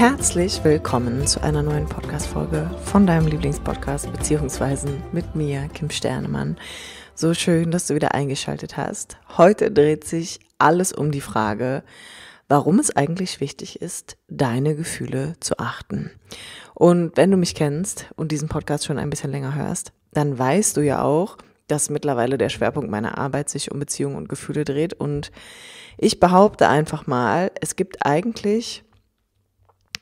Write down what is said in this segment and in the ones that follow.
Herzlich willkommen zu einer neuen Podcast-Folge von deinem Lieblingspodcast, beziehungsweise mit mir, Kim Sternemann. So schön, dass du wieder eingeschaltet hast. Heute dreht sich alles um die Frage, warum es eigentlich wichtig ist, deine Gefühle zu achten. Und wenn du mich kennst und diesen Podcast schon ein bisschen länger hörst, dann weißt du ja auch, dass mittlerweile der Schwerpunkt meiner Arbeit sich um Beziehungen und Gefühle dreht. Und ich behaupte einfach mal, es gibt eigentlich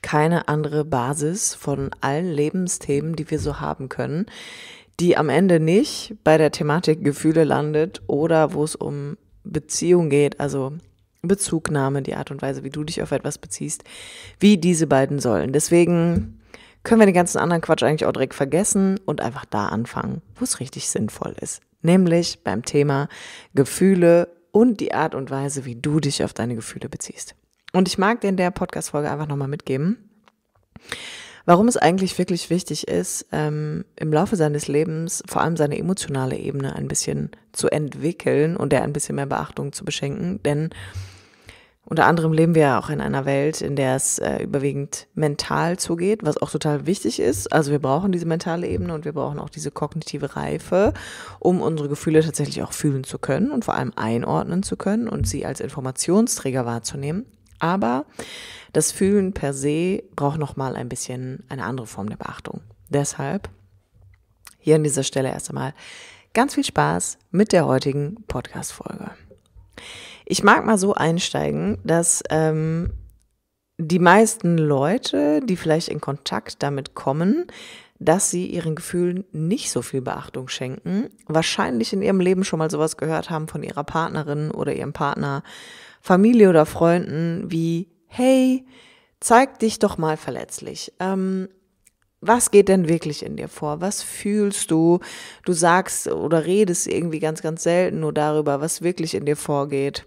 keine andere Basis von allen Lebensthemen, die wir so haben können, die am Ende nicht bei der Thematik Gefühle landet oder wo es um Beziehung geht, also Bezugnahme, die Art und Weise, wie du dich auf etwas beziehst, wie diese beiden sollen. Deswegen können wir den ganzen anderen Quatsch eigentlich auch direkt vergessen und einfach da anfangen, wo es richtig sinnvoll ist. Nämlich beim Thema Gefühle und die Art und Weise, wie du dich auf deine Gefühle beziehst. Und ich mag dir in der Podcast-Folge einfach nochmal mitgeben, warum es eigentlich wirklich wichtig ist, ähm, im Laufe seines Lebens vor allem seine emotionale Ebene ein bisschen zu entwickeln und der ein bisschen mehr Beachtung zu beschenken. Denn unter anderem leben wir ja auch in einer Welt, in der es äh, überwiegend mental zugeht, was auch total wichtig ist. Also wir brauchen diese mentale Ebene und wir brauchen auch diese kognitive Reife, um unsere Gefühle tatsächlich auch fühlen zu können und vor allem einordnen zu können und sie als Informationsträger wahrzunehmen. Aber das Fühlen per se braucht nochmal ein bisschen eine andere Form der Beachtung. Deshalb hier an dieser Stelle erst einmal ganz viel Spaß mit der heutigen Podcast-Folge. Ich mag mal so einsteigen, dass ähm, die meisten Leute, die vielleicht in Kontakt damit kommen, dass sie ihren Gefühlen nicht so viel Beachtung schenken, wahrscheinlich in ihrem Leben schon mal sowas gehört haben von ihrer Partnerin oder ihrem Partner Familie oder Freunden wie, hey, zeig dich doch mal verletzlich. Ähm, was geht denn wirklich in dir vor? Was fühlst du? Du sagst oder redest irgendwie ganz, ganz selten nur darüber, was wirklich in dir vorgeht.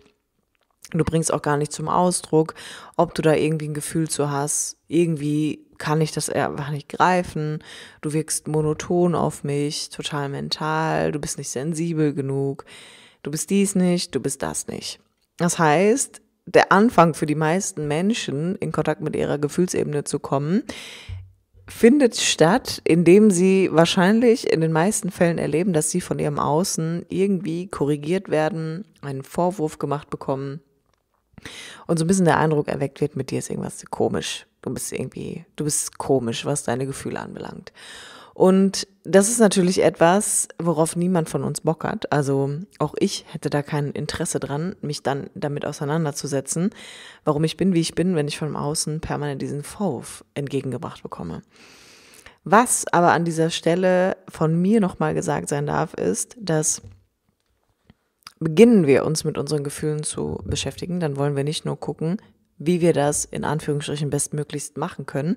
Du bringst auch gar nicht zum Ausdruck, ob du da irgendwie ein Gefühl zu hast. Irgendwie kann ich das einfach nicht greifen. Du wirkst monoton auf mich, total mental. Du bist nicht sensibel genug. Du bist dies nicht, du bist das nicht. Das heißt, der Anfang für die meisten Menschen, in Kontakt mit ihrer Gefühlsebene zu kommen, findet statt, indem sie wahrscheinlich in den meisten Fällen erleben, dass sie von ihrem Außen irgendwie korrigiert werden, einen Vorwurf gemacht bekommen und so ein bisschen der Eindruck erweckt wird, mit dir ist irgendwas komisch. Du bist irgendwie, du bist komisch, was deine Gefühle anbelangt. Und das ist natürlich etwas, worauf niemand von uns Bock hat. Also auch ich hätte da kein Interesse dran, mich dann damit auseinanderzusetzen, warum ich bin, wie ich bin, wenn ich von außen permanent diesen Vorwurf entgegengebracht bekomme. Was aber an dieser Stelle von mir nochmal gesagt sein darf, ist, dass beginnen wir uns mit unseren Gefühlen zu beschäftigen, dann wollen wir nicht nur gucken, wie wir das in Anführungsstrichen bestmöglichst machen können,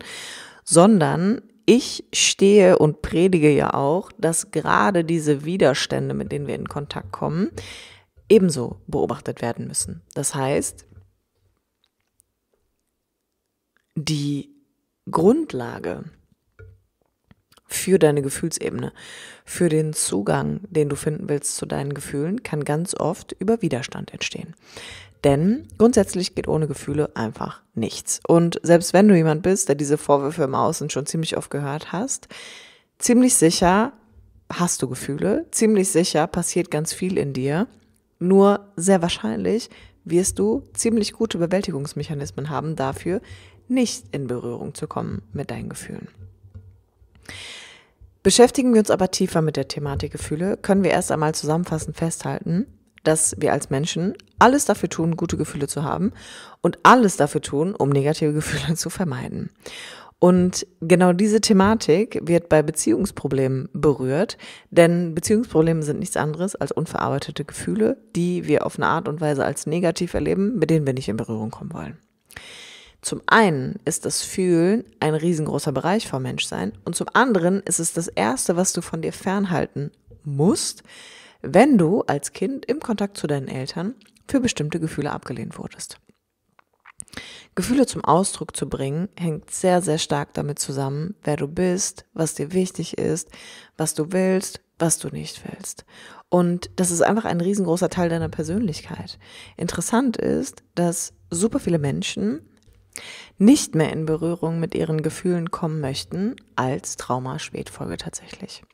sondern ich stehe und predige ja auch, dass gerade diese Widerstände, mit denen wir in Kontakt kommen, ebenso beobachtet werden müssen. Das heißt, die Grundlage für deine Gefühlsebene, für den Zugang, den du finden willst zu deinen Gefühlen, kann ganz oft über Widerstand entstehen. Denn grundsätzlich geht ohne Gefühle einfach nichts. Und selbst wenn du jemand bist, der diese Vorwürfe im Außen schon ziemlich oft gehört hast, ziemlich sicher hast du Gefühle, ziemlich sicher passiert ganz viel in dir. Nur sehr wahrscheinlich wirst du ziemlich gute Bewältigungsmechanismen haben dafür, nicht in Berührung zu kommen mit deinen Gefühlen. Beschäftigen wir uns aber tiefer mit der Thematik Gefühle, können wir erst einmal zusammenfassend festhalten, dass wir als Menschen alles dafür tun, gute Gefühle zu haben und alles dafür tun, um negative Gefühle zu vermeiden. Und genau diese Thematik wird bei Beziehungsproblemen berührt, denn Beziehungsprobleme sind nichts anderes als unverarbeitete Gefühle, die wir auf eine Art und Weise als negativ erleben, mit denen wir nicht in Berührung kommen wollen. Zum einen ist das Fühlen ein riesengroßer Bereich vom Menschsein und zum anderen ist es das Erste, was du von dir fernhalten musst, wenn du als Kind im Kontakt zu deinen Eltern für bestimmte Gefühle abgelehnt wurdest. Gefühle zum Ausdruck zu bringen, hängt sehr, sehr stark damit zusammen, wer du bist, was dir wichtig ist, was du willst, was du nicht willst. Und das ist einfach ein riesengroßer Teil deiner Persönlichkeit. Interessant ist, dass super viele Menschen nicht mehr in Berührung mit ihren Gefühlen kommen möchten als Trauma-Spätfolge tatsächlich.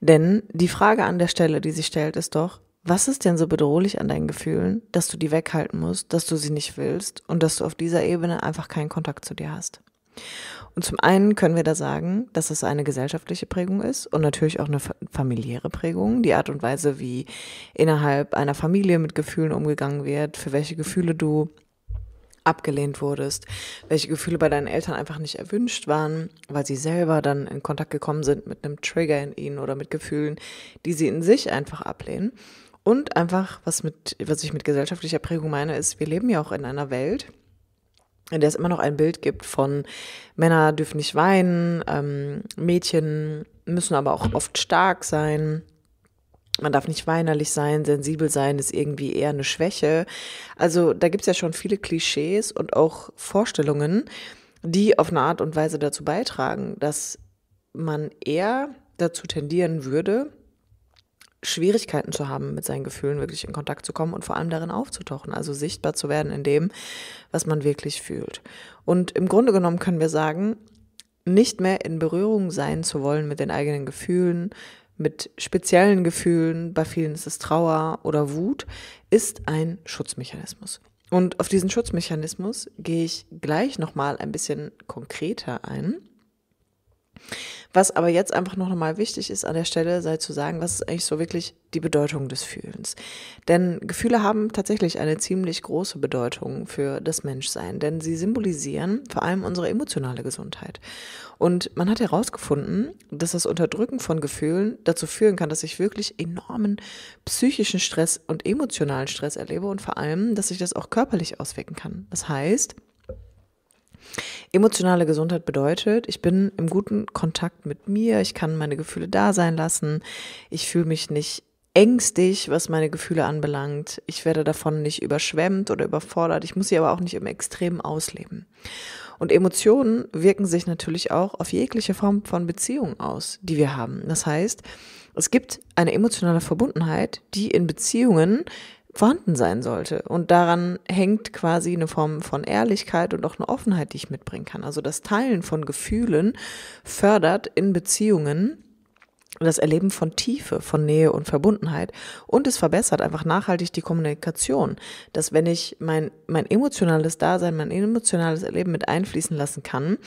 Denn die Frage an der Stelle, die sich stellt, ist doch, was ist denn so bedrohlich an deinen Gefühlen, dass du die weghalten musst, dass du sie nicht willst und dass du auf dieser Ebene einfach keinen Kontakt zu dir hast? Und zum einen können wir da sagen, dass es eine gesellschaftliche Prägung ist und natürlich auch eine familiäre Prägung, die Art und Weise, wie innerhalb einer Familie mit Gefühlen umgegangen wird, für welche Gefühle du abgelehnt wurdest, welche Gefühle bei deinen Eltern einfach nicht erwünscht waren, weil sie selber dann in Kontakt gekommen sind mit einem Trigger in ihnen oder mit Gefühlen, die sie in sich einfach ablehnen. Und einfach, was, mit, was ich mit gesellschaftlicher Prägung meine, ist, wir leben ja auch in einer Welt, in der es immer noch ein Bild gibt von Männer dürfen nicht weinen, ähm, Mädchen müssen aber auch oft stark sein, man darf nicht weinerlich sein, sensibel sein ist irgendwie eher eine Schwäche. Also da gibt's ja schon viele Klischees und auch Vorstellungen, die auf eine Art und Weise dazu beitragen, dass man eher dazu tendieren würde, Schwierigkeiten zu haben, mit seinen Gefühlen wirklich in Kontakt zu kommen und vor allem darin aufzutauchen, also sichtbar zu werden in dem, was man wirklich fühlt. Und im Grunde genommen können wir sagen, nicht mehr in Berührung sein zu wollen mit den eigenen Gefühlen, mit speziellen Gefühlen, bei vielen ist es Trauer oder Wut, ist ein Schutzmechanismus. Und auf diesen Schutzmechanismus gehe ich gleich nochmal ein bisschen konkreter ein. Was aber jetzt einfach noch mal wichtig ist an der Stelle, sei zu sagen, was ist eigentlich so wirklich die Bedeutung des Fühlens? Denn Gefühle haben tatsächlich eine ziemlich große Bedeutung für das Menschsein, denn sie symbolisieren vor allem unsere emotionale Gesundheit. Und man hat herausgefunden, dass das Unterdrücken von Gefühlen dazu führen kann, dass ich wirklich enormen psychischen Stress und emotionalen Stress erlebe und vor allem, dass sich das auch körperlich auswirken kann. Das heißt, Emotionale Gesundheit bedeutet, ich bin im guten Kontakt mit mir, ich kann meine Gefühle da sein lassen, ich fühle mich nicht ängstlich, was meine Gefühle anbelangt. Ich werde davon nicht überschwemmt oder überfordert. Ich muss sie aber auch nicht im Extremen ausleben. Und Emotionen wirken sich natürlich auch auf jegliche Form von Beziehungen aus, die wir haben. Das heißt, es gibt eine emotionale Verbundenheit, die in Beziehungen vorhanden sein sollte. Und daran hängt quasi eine Form von Ehrlichkeit und auch eine Offenheit, die ich mitbringen kann. Also das Teilen von Gefühlen fördert in Beziehungen das Erleben von Tiefe, von Nähe und Verbundenheit. Und es verbessert einfach nachhaltig die Kommunikation. Dass wenn ich mein, mein emotionales Dasein, mein emotionales Erleben mit einfließen lassen kann,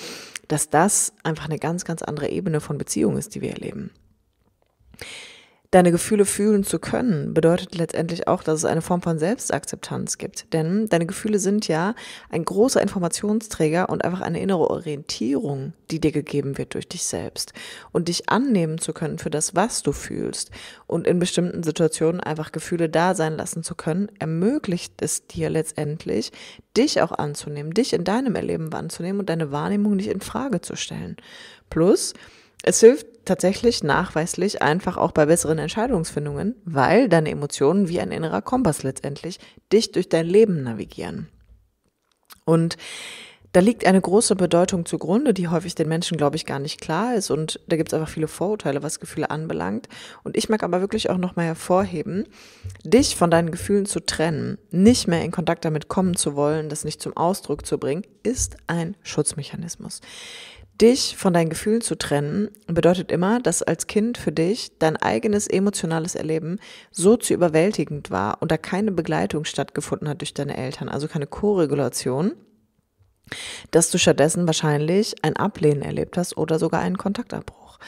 dass das einfach eine ganz, ganz andere Ebene von Beziehung ist, die wir erleben. Deine Gefühle fühlen zu können bedeutet letztendlich auch, dass es eine Form von Selbstakzeptanz gibt. Denn deine Gefühle sind ja ein großer Informationsträger und einfach eine innere Orientierung, die dir gegeben wird durch dich selbst. Und dich annehmen zu können für das, was du fühlst und in bestimmten Situationen einfach Gefühle da sein lassen zu können, ermöglicht es dir letztendlich, dich auch anzunehmen, dich in deinem Erleben anzunehmen und deine Wahrnehmung nicht in Frage zu stellen. Plus, es hilft tatsächlich nachweislich einfach auch bei besseren Entscheidungsfindungen, weil deine Emotionen wie ein innerer Kompass letztendlich dich durch dein Leben navigieren. Und da liegt eine große Bedeutung zugrunde, die häufig den Menschen, glaube ich, gar nicht klar ist. Und da gibt es einfach viele Vorurteile, was Gefühle anbelangt. Und ich mag aber wirklich auch nochmal hervorheben, dich von deinen Gefühlen zu trennen, nicht mehr in Kontakt damit kommen zu wollen, das nicht zum Ausdruck zu bringen, ist ein Schutzmechanismus. Dich von deinen Gefühlen zu trennen bedeutet immer, dass als Kind für dich dein eigenes emotionales Erleben so zu überwältigend war und da keine Begleitung stattgefunden hat durch deine Eltern, also keine Koregulation, dass du stattdessen wahrscheinlich ein Ablehnen erlebt hast oder sogar einen Kontaktabbruch.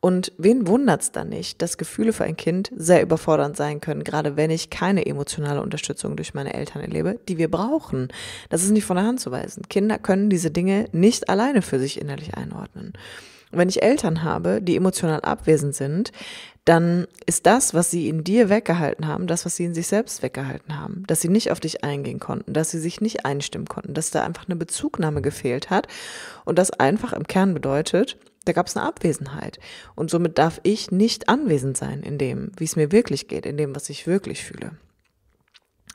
Und wen wundert's dann nicht, dass Gefühle für ein Kind sehr überfordernd sein können, gerade wenn ich keine emotionale Unterstützung durch meine Eltern erlebe, die wir brauchen. Das ist nicht von der Hand zu weisen. Kinder können diese Dinge nicht alleine für sich innerlich einordnen. Und wenn ich Eltern habe, die emotional abwesend sind, dann ist das, was sie in dir weggehalten haben, das, was sie in sich selbst weggehalten haben, dass sie nicht auf dich eingehen konnten, dass sie sich nicht einstimmen konnten, dass da einfach eine Bezugnahme gefehlt hat und das einfach im Kern bedeutet, da gab es eine Abwesenheit. Und somit darf ich nicht anwesend sein in dem, wie es mir wirklich geht, in dem, was ich wirklich fühle.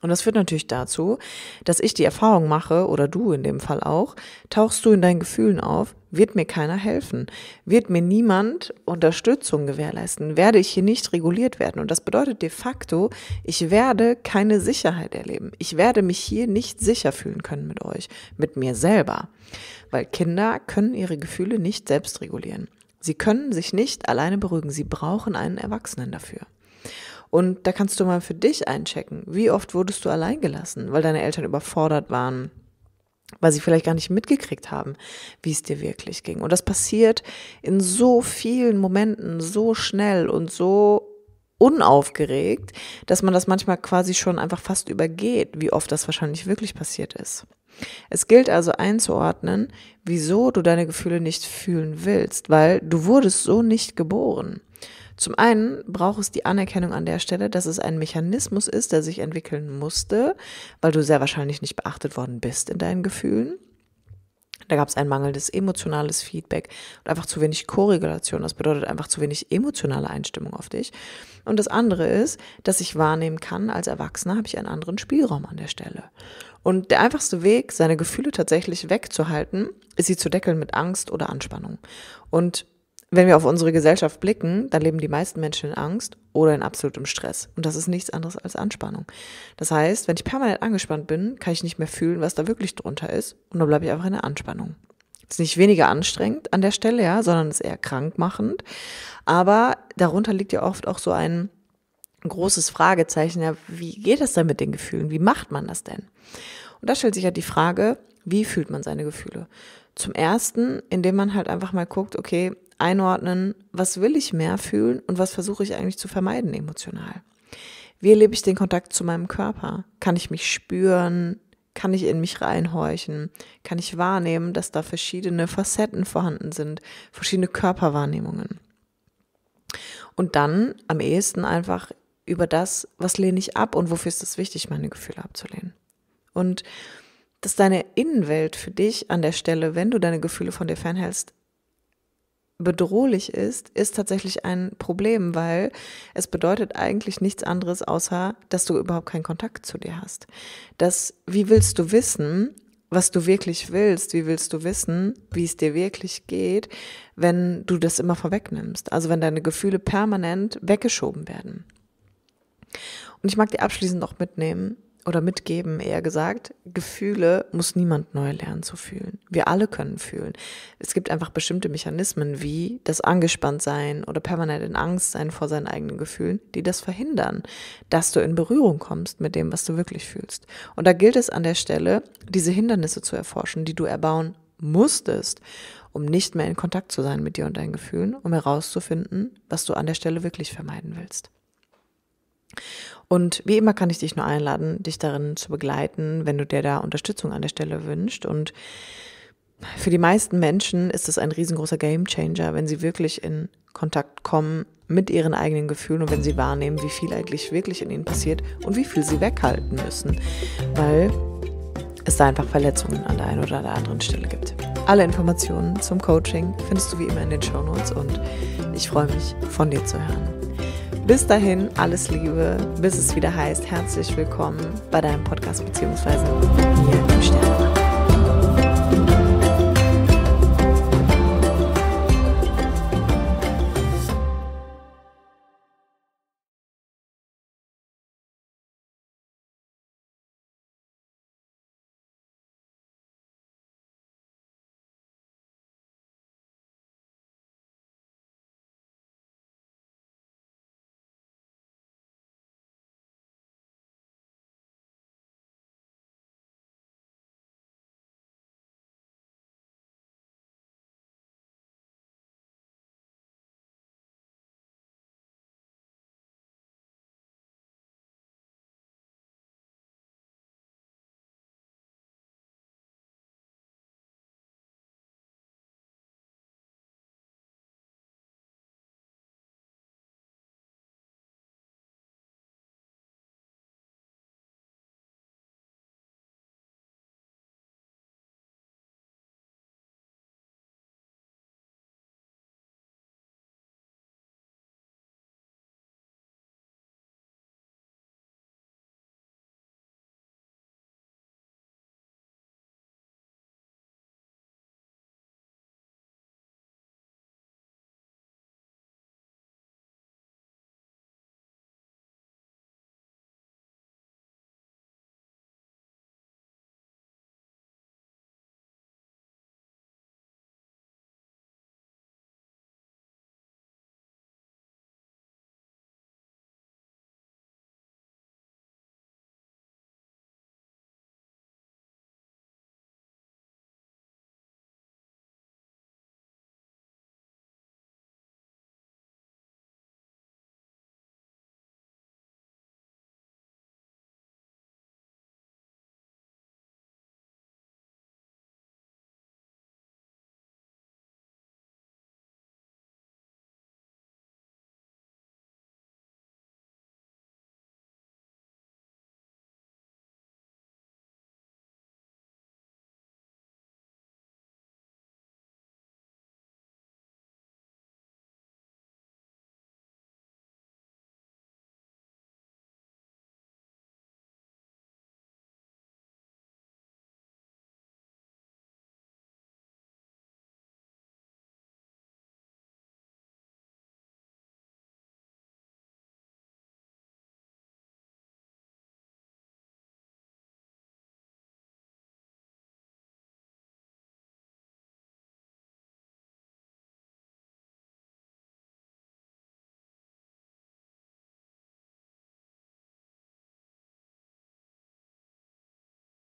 Und das führt natürlich dazu, dass ich die Erfahrung mache, oder du in dem Fall auch, tauchst du in deinen Gefühlen auf, wird mir keiner helfen, wird mir niemand Unterstützung gewährleisten, werde ich hier nicht reguliert werden. Und das bedeutet de facto, ich werde keine Sicherheit erleben. Ich werde mich hier nicht sicher fühlen können mit euch, mit mir selber. Weil Kinder können ihre Gefühle nicht selbst regulieren. Sie können sich nicht alleine beruhigen. Sie brauchen einen Erwachsenen dafür. Und da kannst du mal für dich einchecken. Wie oft wurdest du allein gelassen, weil deine Eltern überfordert waren, weil sie vielleicht gar nicht mitgekriegt haben, wie es dir wirklich ging. Und das passiert in so vielen Momenten so schnell und so unaufgeregt, dass man das manchmal quasi schon einfach fast übergeht, wie oft das wahrscheinlich wirklich passiert ist. Es gilt also einzuordnen, wieso du deine Gefühle nicht fühlen willst, weil du wurdest so nicht geboren. Zum einen braucht es die Anerkennung an der Stelle, dass es ein Mechanismus ist, der sich entwickeln musste, weil du sehr wahrscheinlich nicht beachtet worden bist in deinen Gefühlen. Da gab es ein mangelndes emotionales Feedback und einfach zu wenig Korregulation. Das bedeutet einfach zu wenig emotionale Einstimmung auf dich. Und das andere ist, dass ich wahrnehmen kann, als Erwachsener habe ich einen anderen Spielraum an der Stelle. Und der einfachste Weg, seine Gefühle tatsächlich wegzuhalten, ist sie zu deckeln mit Angst oder Anspannung. Und wenn wir auf unsere Gesellschaft blicken, dann leben die meisten Menschen in Angst oder in absolutem Stress. Und das ist nichts anderes als Anspannung. Das heißt, wenn ich permanent angespannt bin, kann ich nicht mehr fühlen, was da wirklich drunter ist. Und dann bleibe ich einfach in der Anspannung. Ist nicht weniger anstrengend an der Stelle, ja, sondern ist eher krankmachend. Aber darunter liegt ja oft auch so ein großes Fragezeichen. Ja, wie geht das denn mit den Gefühlen? Wie macht man das denn? Und da stellt sich ja halt die Frage, wie fühlt man seine Gefühle? Zum ersten, indem man halt einfach mal guckt, okay, einordnen, was will ich mehr fühlen und was versuche ich eigentlich zu vermeiden emotional. Wie erlebe ich den Kontakt zu meinem Körper? Kann ich mich spüren? Kann ich in mich reinhorchen? Kann ich wahrnehmen, dass da verschiedene Facetten vorhanden sind, verschiedene Körperwahrnehmungen? Und dann am ehesten einfach über das, was lehne ich ab und wofür ist es wichtig, meine Gefühle abzulehnen. Und dass deine Innenwelt für dich an der Stelle, wenn du deine Gefühle von dir fernhältst, bedrohlich ist, ist tatsächlich ein Problem, weil es bedeutet eigentlich nichts anderes, außer dass du überhaupt keinen Kontakt zu dir hast. Das, wie willst du wissen, was du wirklich willst, wie willst du wissen, wie es dir wirklich geht, wenn du das immer vorwegnimmst, also wenn deine Gefühle permanent weggeschoben werden. Und ich mag dir abschließend noch mitnehmen, oder mitgeben, eher gesagt, Gefühle muss niemand neu lernen zu fühlen. Wir alle können fühlen. Es gibt einfach bestimmte Mechanismen wie das Angespanntsein oder permanent in Angst sein vor seinen eigenen Gefühlen, die das verhindern, dass du in Berührung kommst mit dem, was du wirklich fühlst. Und da gilt es an der Stelle, diese Hindernisse zu erforschen, die du erbauen musstest, um nicht mehr in Kontakt zu sein mit dir und deinen Gefühlen, um herauszufinden, was du an der Stelle wirklich vermeiden willst. Und wie immer kann ich dich nur einladen, dich darin zu begleiten, wenn du dir da Unterstützung an der Stelle wünscht. Und für die meisten Menschen ist es ein riesengroßer Gamechanger, wenn sie wirklich in Kontakt kommen mit ihren eigenen Gefühlen und wenn sie wahrnehmen, wie viel eigentlich wirklich in ihnen passiert und wie viel sie weghalten müssen, weil es da einfach Verletzungen an der einen oder der anderen Stelle gibt. Alle Informationen zum Coaching findest du wie immer in den Show Notes und ich freue mich, von dir zu hören. Bis dahin, alles Liebe, bis es wieder heißt, herzlich willkommen bei deinem Podcast bzw. hier im Sternen.